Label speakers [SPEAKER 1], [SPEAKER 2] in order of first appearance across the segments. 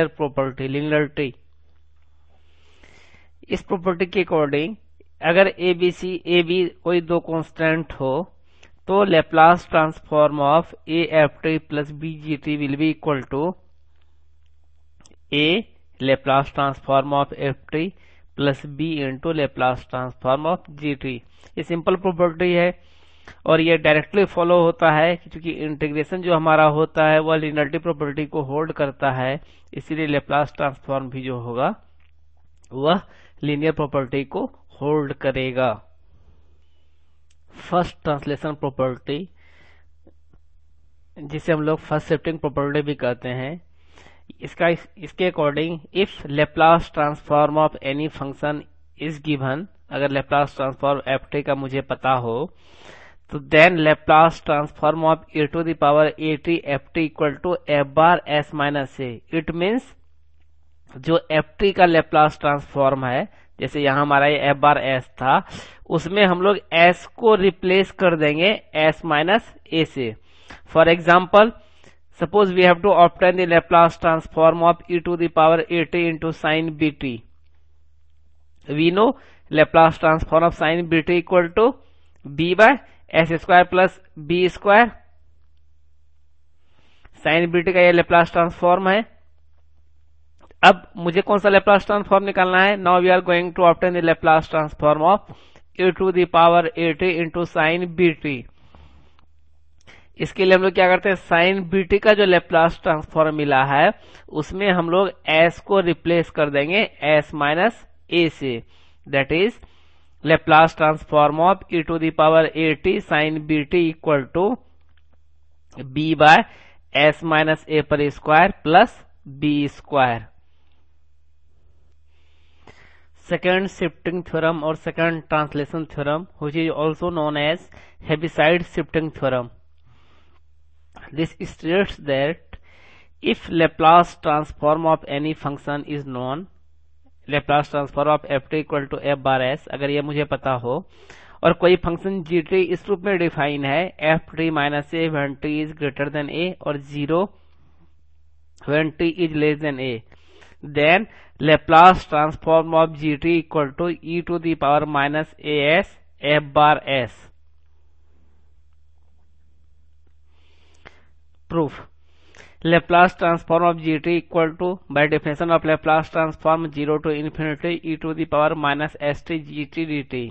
[SPEAKER 1] linear property इस property के according अगर A B C A B कोई दो कॉन्स्टेंट हो तो Laplace transform of A F T plus B G T will be equal to A Laplace transform of F T plus B into Laplace transform of G T ये simple property है और ये directly follow होता है क्योंकि integration जो हमारा होता है वह लिनर्टी प्रॉपर्टी को होल्ड करता है इसीलिए लेप्लास ट्रांसफॉर्म भी जो होगा वह लीनियर प्रॉपर्टी को होल्ड करेगा फर्स्ट ट्रांसलेशन प्रॉपर्टी जिसे हम लोग फर्स्ट शिफ्टिंग प्रॉपर्टी भी कहते हैं इसका इस, इसके according if Laplace transform of any function is given अगर लेप्लास ट्रांसफॉर्म एफ का मुझे पता हो So transform of e to the power A T F T equal to F bar S minus A it means जो F T का Laplace transform है जैसे यहाँ हमारा ये एफ बार एस था उसमें हम लोग एस को रिप्लेस कर देंगे एस माइनस ए से for example suppose we have to obtain the Laplace transform of e to the power A T into sine B T we know Laplace transform of sine B T equal to B by S square plus B square sine B T का ये Laplace transform है अब मुझे कौन सा Laplace transform निकालना है now we are going to obtain the Laplace transform of e to the power A T into sine B T इसके लिए हम लोग क्या करते हैं साइन बीटी का जो लेप्लास ट्रांसफॉर्म मिला है उसमें हम लोग एस को रिप्लेस कर देंगे एस माइनस ए से that is Laplace transform of e to the power A T sine B T equal to B by S minus A पर square plus B square second shifting theorem और second translation theorem which is also known as Heaviside shifting theorem this states that if Laplace transform of any function is known Laplace transform of F T equal to F bar S अगर ये मुझे पता हो और कोई function G T इस रूप में डिफाइन है F T minus A when T is greater than A और zero when T is less than A then Laplace transform of G T equal to e to the power minus A S F bar S proof Laplace transform of G T equal to by definition of Laplace transform zero to infinity e to the power minus S T G T D T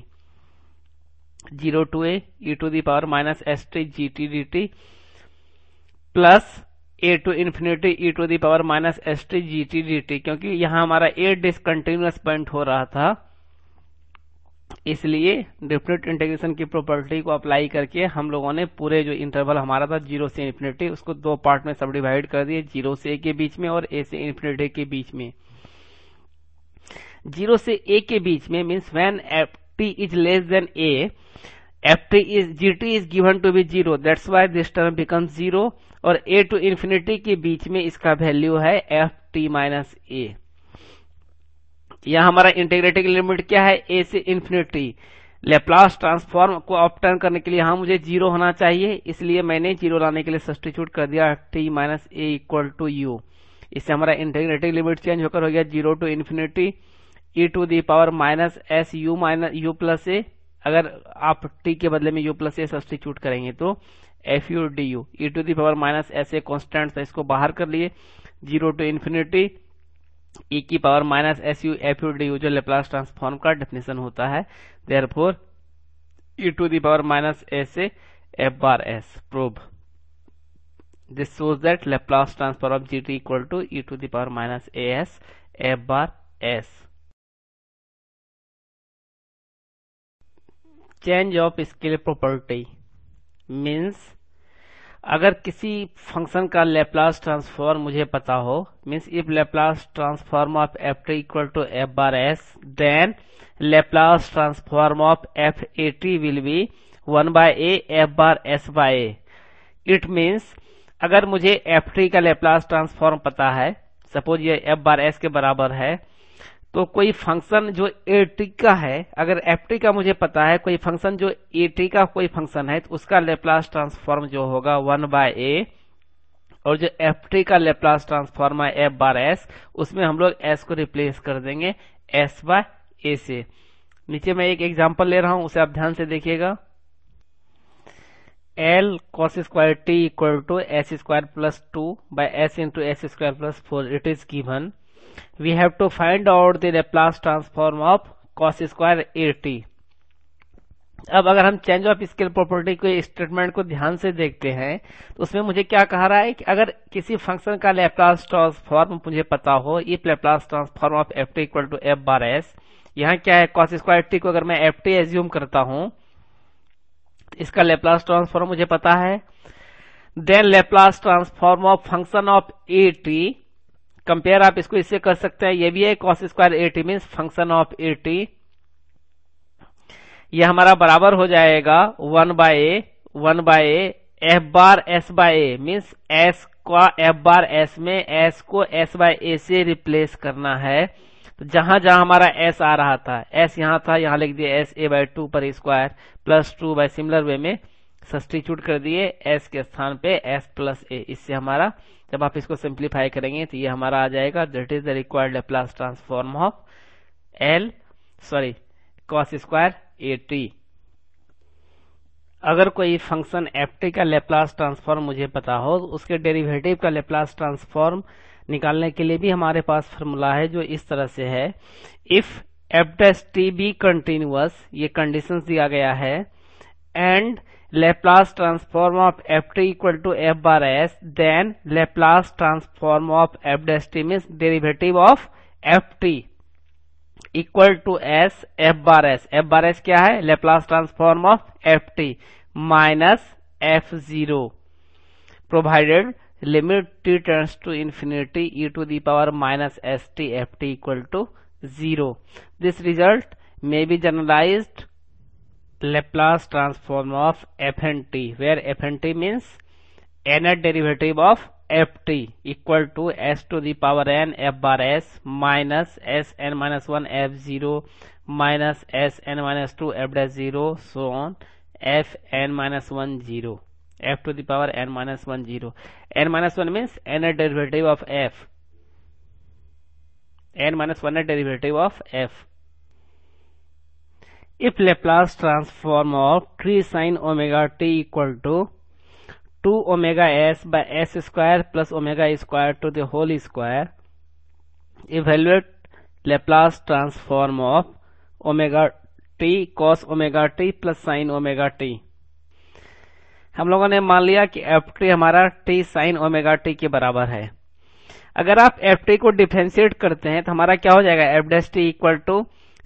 [SPEAKER 1] zero to A to the power minus S T G T D T plus A to infinity e to the power minus S T G T D T क्योंकि यहां हमारा ए discontinuous point हो रहा था इसलिए definite integration की property को apply करके हम लोगों ने पूरे जो इंटरवल हमारा था जीरो से इन्फिनिटी उसको दो पार्ट में सब डिवाइड कर दिए जीरो से ए के बीच में और ए से इन्फिनिटी के बीच में जीरो से ए के बीच में means when F T is less than A F T is G T is given to be zero that's why this term become zero और ए टू इन्फिनिटी के बीच में इसका वैल्यू है एफ टी माइनस ए यहाँ हमारा integrating limit क्या है ए से इन्फिनिटी लेप्लास ट्रांसफॉर्म को ऑप्टर्न करने के लिए हाँ मुझे जीरो होना चाहिए इसलिए मैंने जीरो लाने के लिए सब्सटीट्यूट कर दिया T minus A equal to U इससे हमारा इंटीग्रेटिंग लिमिट चेंज होकर हो गया zero to infinity e to the power minus S U minus U plus A अगर आप टी के बदले में यू प्लस ए सब्सटीट्यूट करेंगे तो F U D U e to the power minus S A constant था इसको बाहर कर लिए जीरो टू इन्फिनिटी e की power minus S U F U D जो लेप्लास ट्रांसफॉर्म का डेफिनेशन होता है therefore e to the power minus S A F bar S prove this shows that Laplace transform of G T equal to e to the power minus A S F bar S change of scale property means अगर किसी function का Laplace transform मुझे पता हो means if Laplace transform of F T equal to F bar S then Laplace transform of F A T will be one by A F bar S by A it means अगर मुझे F T का Laplace transform पता है suppose ये F bar S के बराबर है तो कोई फंक्शन जो का है अगर एप्टी का मुझे पता है कोई फंक्शन जो का कोई फंक्शन है तो उसका लेप्लास ट्रांसफॉर्म जो होगा वन बाय ए और जो एफ का लेप्लास ट्रांसफॉर्म है एफ बार एस उसमें हम लोग एस को रिप्लेस कर देंगे एस बाय ए से नीचे मैं एक एग्जांपल ले रहा हूं उसे आप ध्यान से देखिएगा L cos square t equal to s square plus two by s into s square plus four it is given we have to find out the Laplace transform of cos square 80 अब अगर हम change of scale property के statement को ध्यान से देखते हैं तो उसमें मुझे क्या कह रहा है कि अगर किसी फंक्शन का लेप्लास ट्रांसफॉर्म मुझे पता हो if Laplace transform of F T equal to F bar s यहाँ क्या है कॉस स्क्वायर टी को अगर मैं एफ टी एज्यूम करता हूं तो इसका लेप्लास ट्रांसफॉर्म मुझे पता है then Laplace transform of function of a t compare आप इसको इससे कर सकते हैं ये भी है cos square t mean function of t ये हमारा बराबर हो जाएगा one by a one by A F bar S by a means s का एफ बार एस में एस को एस बाय ए से रिप्लेस करना है तो जहां जहां हमारा एस आ रहा था एस यहां था यहां लिख दिया एस ए बाय टू पर square plus two by similar way में सब्सटीट्यूट कर दिए एस के स्थान पे एस प्लस ए इससे हमारा जब आप इसको सिंप्लीफाई करेंगे तो ये हमारा आ जाएगा that is the required Laplace transform of L sorry cos square a t अगर कोई फंक्शन एफ टी का लेप्लास ट्रांसफॉर्म मुझे पता हो उसके डेरिवेटिव का लेप्लास ट्रांसफॉर्म निकालने के लिए भी हमारे पास फॉर्मूला है जो इस तरह से है if f dash t be continuous ये कंडीशन दिया गया है and Laplace transform of F equal to F bar S, then Laplace transform of F dash t mean derivative of f t equal to s F bar s F bar s क्या है Laplace transform of F T minus f zero provided limit t turns to infinity e to the power minus S t F T equal to zero this result may be generalised Laplace transform of f and t where f and t means nth derivative of ft equal to s to the power n f bar s minus s n minus 1 f 0 minus s n minus 2 f dash 0 so on f n minus 1 0 f to the power n minus 1 0 n minus 1 means nth derivative of f n minus 1 derivative of f if Laplace transform of 3 sin omega t equal to 2 omega s by s square plus omega square to the whole square, evaluate Laplace transform of omega t cos omega t plus sin omega t. हम लोगों ने मान लिया कि f t हमारा t sine omega t के बराबर है अगर आप एफ टी को डिफ्रेंशिएट करते हैं तो हमारा क्या हो जाएगा f dash t equal to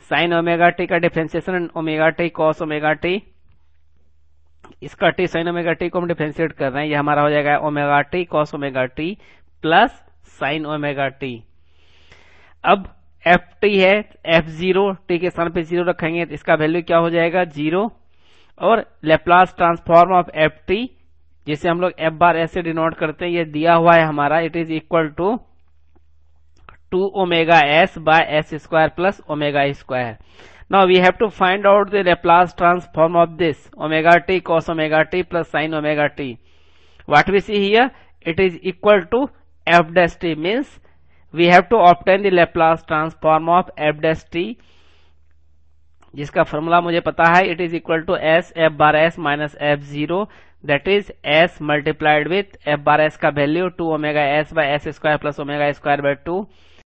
[SPEAKER 1] sine omega t का differentiation omega t cos omega t इसका टी साइन ओमेगा टी को हम डिफ्रेंशिएट कर रहे हैं ये हमारा हो जाएगा omega t cos omega t plus sine omega t अब एफ टी है एफ जीरो टी के स्थान पे जीरो रखेंगे तो इसका वैल्यू क्या हो जाएगा जीरो और Laplace transform of F t जिसे हम लोग एफ बार ऐसे डिनोट करते हैं ये दिया हुआ है हमारा it is equal to two omega s by S square plus omega square now we have to find out the Laplace transform of this omega t cos omega t plus sine omega t what we see here it is equal to f dash t means we have to obtain the Laplace transform of f dash t जिसका formula मुझे पता है it is equal to s F bar S minus f zero that is s multiplied with f bar s का value two omega s by S square plus omega square by to